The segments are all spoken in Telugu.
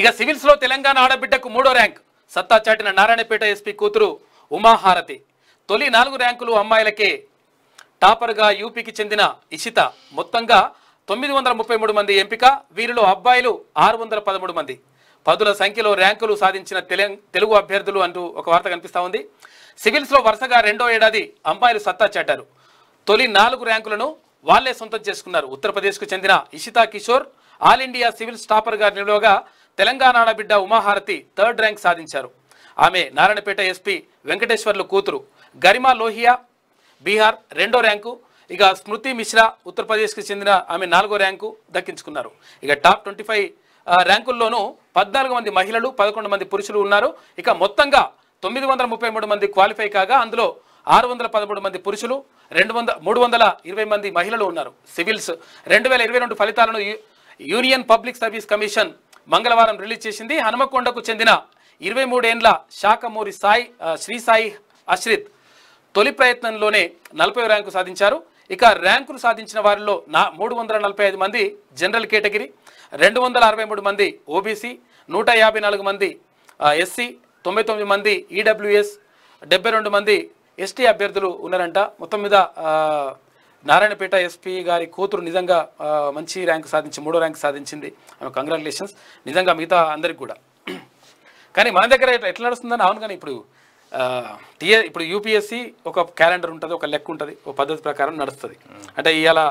ఇక సివిల్స్లో తెలంగాణ ఆడబిడ్డకు మూడో ర్యాంక్ సత్తా చాటిన నారాయణపేట ఎస్పీ కూతురు ఉమాహారతి తొలి నాలుగు ర్యాంకులు అమ్మాయిలకే టాపర్గా యూపీకి చెందిన ఇషిత మొత్తంగా తొమ్మిది వందల ముప్పై మూడు మంది ఎంపిక వీరిలో అబ్బాయిలు ఆరు వందల పదమూడు మంది పదుల సంఖ్యలో ర్యాంకులు సాధించిన తెలుగు అభ్యర్థులు అంటూ ఒక వార్త కనిపిస్తూ ఉంది సివిల్స్లో వరుసగా రెండో ఏడాది అమ్మాయిలు సత్తా చాటారు తొలి నాలుగు ర్యాంకులను వాళ్లే సొంతం చేసుకున్నారు ఉత్తరప్రదేశ్కు చెందిన Ishita Kishore all India civils టాపర్గా నిలువగా తెలంగాణ బిడ్డ ఉమాహారతి థర్డ్ ర్యాంక్ సాధించారు ఆమె నారాయణపేట ఎస్పీ వెంకటేశ్వర్లు కూతురు గరిమా లోహియా బీహార్ రెండో ర్యాంకు ఇక స్మృతి మిశ్రా ఉత్తరప్రదేశ్కి చెందిన ఆమె నాలుగో ర్యాంకు దక్కించుకున్నారు ఇక టాప్ ట్వంటీ ఫైవ్ ర్యాంకుల్లోనూ పద్నాలుగు మంది మహిళలు పదకొండు మంది పురుషులు ఉన్నారు ఇక మొత్తంగా తొమ్మిది వందల ముప్పై మూడు మంది క్వాలిఫై కాగా అందులో ఆరు వందల పదమూడు మంది పురుషులు రెండు వంద మూడు వందల ఇరవై మంది మహిళలు ఉన్నారు సివిల్స్ రెండు వేల ఇరవై రెండు ఫలితాలను యూనియన్ పబ్లిక్ సర్వీస్ కమిషన్ మంగళవారం రిలీజ్ చేసింది హనుమకొండకు చెందిన ఇరవై మూడేండ్ల శాఖమూరి సాయి శ్రీసాయి అశ్రిత్ తొలి ప్రయత్నంలోనే నలభై ర్యాంకు సాధించారు ఇక ర్యాంకులు సాధించిన వారిలో నా మూడు వందల నలభై ఐదు మంది జనరల్ కేటగిరీ రెండు వందల అరవై మూడు మంది ఓబీసీ నూట యాభై నాలుగు మంది ఎస్సీ తొంభై తొమ్మిది మంది ఈడబ్ల్యూఎస్ డెబ్బై రెండు మంది ఎస్టీ అభ్యర్థులు ఉన్నారంట మొత్తం మీద నారాయణపేట ఎస్పీ గారి కూతురు నిజంగా మంచి ర్యాంక్ సాధించి మూడో ర్యాంక్ సాధించింది ఆమె కంగ్రాచులేషన్స్ నిజంగా మిగతా అందరికి కూడా కానీ మన దగ్గర ఎట్లా నడుస్తుందని అవును కానీ ఇప్పుడు టీఏ ఇప్పుడు యూపీఎస్సీ ఒక క్యాలెండర్ ఉంటుంది ఒక లెక్క ఉంటుంది ఒక పద్ధతి ప్రకారం నడుస్తుంది అంటే ఇవాళ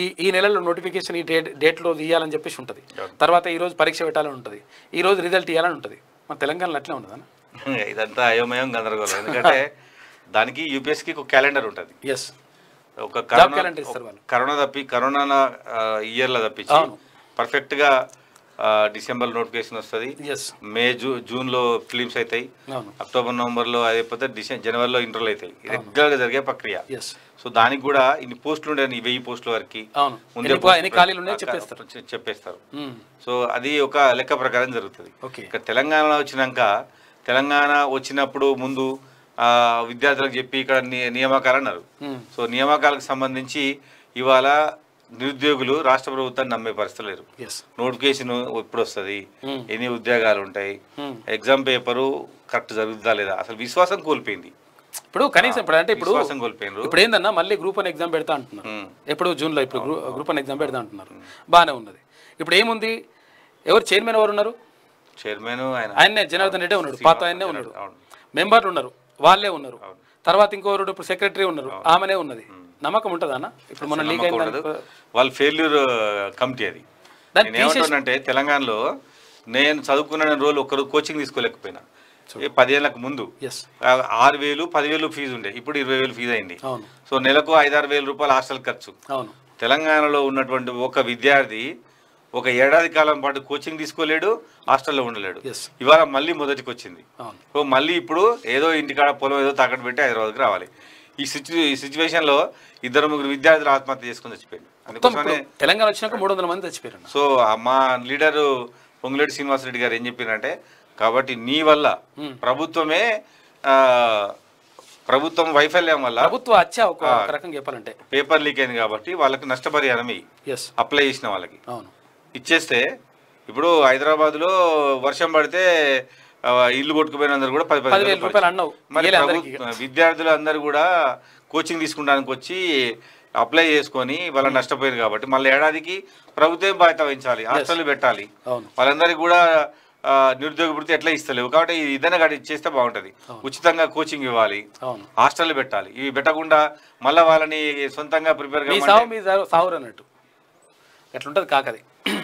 ఈ ఈ నెలలో నోటిఫికేషన్ ఈ డేట్ డేట్లో ఇవ్వాలని చెప్పేసి ఉంటుంది తర్వాత ఈరోజు పరీక్ష పెట్టాలని ఉంటుంది ఈరోజు రిజల్ట్ ఇవ్వాలని ఉంటుంది మన తెలంగాణలో అట్లా ఉండదు ఇదంతా అయోమయం గందరగోళం ఎందుకంటే దానికి యూపీఎస్సీకి ఒక క్యాలెండర్ ఉంటుంది ఎస్ ఒక కరోనా కరోనా తప్పి కరోనా ఇయర్లో తప్పించి పర్ఫెక్ట్ గా డిసెంబర్ నోటిఫికేషన్ వస్తుంది మే జూ జూన్లో ఫిలిమ్స్ అవుతాయి అక్టోబర్ నవంబర్ లో అదైపోతే డిసెంబర్ జనవరిలో ఇంటర్వ్యూ అవుతాయి గా జరిగే ప్రక్రియ సో దానికి కూడా ఇన్ని పోస్టులు ఉండే వెయ్యి పోస్టుల వరకు చెప్పేస్తారు సో అది ఒక లెక్క ప్రకారం జరుగుతుంది ఇక్కడ తెలంగాణ వచ్చినాక తెలంగాణ వచ్చినప్పుడు ముందు విద్యార్థులకు చెప్పి ఇక్కడ నియామకాలు అన్నారు సో నియామకాలకు సంబంధించి ఇవాళ నిరుద్యోగులు రాష్ట్ర ప్రభుత్వాన్ని నమ్మే పరిస్థితి లేరు నోటిఫికేషన్ ఎప్పుడు వస్తుంది ఎన్ని ఉద్యోగాలు ఉంటాయి ఎగ్జామ్ పేపరు కరెక్ట్ జరుగుతుందా లేదా అసలు విశ్వాసం కోల్పోయింది ఇప్పుడు కనీసం ఇప్పుడు అంటే ఇప్పుడు ఇప్పుడు ఏందన్నా మళ్ళీ గ్రూప్ వన్ ఎగ్జామ్ పెడతా అంటున్నారు ఎప్పుడు జూన్ లో ఇప్పుడు గ్రూప్ వన్ ఎగ్జామ్ పెడతా అంటున్నారు బాగానే ఉన్నది ఇప్పుడు ఏముంది ఎవరు చైర్మన్ ఎవరు ఉన్నారు చైర్మన్ ఆయన జనార్దన్ రెడ్డి ఉన్నాడు పాత ఆయనే ఉన్నాడు మెంబర్లు ఉన్నారు వాళ్ళే ఉన్నారు తర్వాత ఇంకోరు ఇప్పుడు సెక్రటరీ ఉన్నారు ఆమెనే ఉన్నది నమ్మకం ఉంటుందా అన్న ఇప్పుడు మన లీగ్ వాళ్ళ ఫెయిల్యూర్ కమిటీ అది అంటే తెలంగాణలో నేను చదువుకున్న రోజు ఒకరు కోచింగ్ తీసుకోలేకపోయినా పదేళ్ళకు ముందు ఆరు వేలు పదివేలు ఫీజు ఉండే ఇప్పుడు ఇరవై వేలు ఫీజు అయింది సో నెలకు ఐదారు వేల రూపాయలు హాస్టల్ ఖర్చు తెలంగాణలో ఉన్నటువంటి ఒక విద్యార్థి ఒక ఏడాది కాలం పాటు కోచింగ్ తీసుకోలేడు హాస్టల్లో ఉండలేడు ఇవాళ మళ్ళీ మొదటికి వచ్చింది సో మళ్ళీ ఇప్పుడు ఏదో ఇంటికాడ పొలం ఏదో తాకట్టు పెట్టి హైదరాబాద్కి రావాలి ఈ సిచ్యు ఈ సిచ్యువేషన్లో ఇద్దరు ముగ్గురు విద్యార్థులు ఆత్మహత్య చేసుకుని చచ్చిపోయింది అందుకోసమే తెలంగాణ వచ్చినాక మూడు వందల మంది చచ్చిపోయారు సో మా లీడరు పొంగులేటి శ్రీనివాసరెడ్డి గారు ఏం చెప్పారంటే కాబట్టి నీ వల్ల ప్రభుత్వమే ప్రభుత్వం వైఫల్యం వల్ల ప్రభుత్వం వచ్చే ఒక రకంగా చెప్పాలంటే పేపర్ లీక్ అయింది కాబట్టి వాళ్ళకి నష్టపరిహారం అప్లై చేసిన వాళ్ళకి అవును ఇచ్చేస్తే ఇప్పుడు హైదరాబాద్ లో వర్షం పడితే ఇల్లు కొట్టుకుపోయినందరూ కూడా పది పది రూపాయలు అన్నావు విద్యార్థులు అందరు కూడా కోచింగ్ తీసుకుంటానికి వచ్చి అప్లై చేసుకొని వాళ్ళ నష్టపోయారు కాబట్టి మళ్ళీ ఏడాదికి ప్రభుత్వం బాధ్యత వహించాలి హాస్టల్ పెట్టాలి వాళ్ళందరికీ కూడా నిరుద్యోగ వృత్తి ఎట్లా ఇస్తలేవు కాబట్టి ఇదైనా కానీ ఇచ్చేస్తే బాగుంటుంది ఉచితంగా కోచింగ్ ఇవ్వాలి హాస్టల్ పెట్టాలి ఇవి పెట్టకుండా మళ్ళీ వాళ్ళని సొంతంగా ప్రిపేర్ సావు అన్నట్టు ఎట్లుంటుంది కాకది